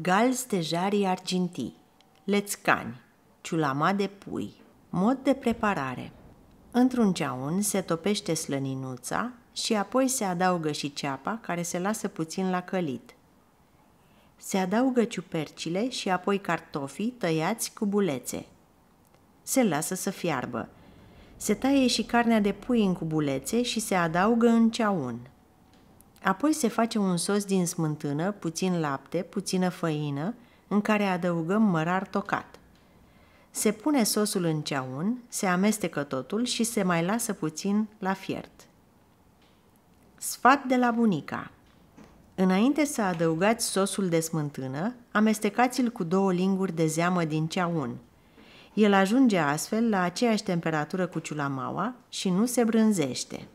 Gal stejarii argintii, lețcani, ciulama de pui. Mod de preparare Într-un ceaun se topește slăninuța și apoi se adaugă și ceapa care se lasă puțin la călit. Se adaugă ciupercile și apoi cartofii tăiați cu bulețe. Se lasă să fiarbă. Se taie și carnea de pui în cubulețe și se adaugă în ceaun. Apoi se face un sos din smântână, puțin lapte, puțină făină, în care adăugăm mărar tocat. Se pune sosul în ceaun, se amestecă totul și se mai lasă puțin la fiert. Sfat de la bunica Înainte să adăugați sosul de smântână, amestecați-l cu două linguri de zeamă din ceaun. El ajunge astfel la aceeași temperatură cu ciulamaua și nu se brânzește.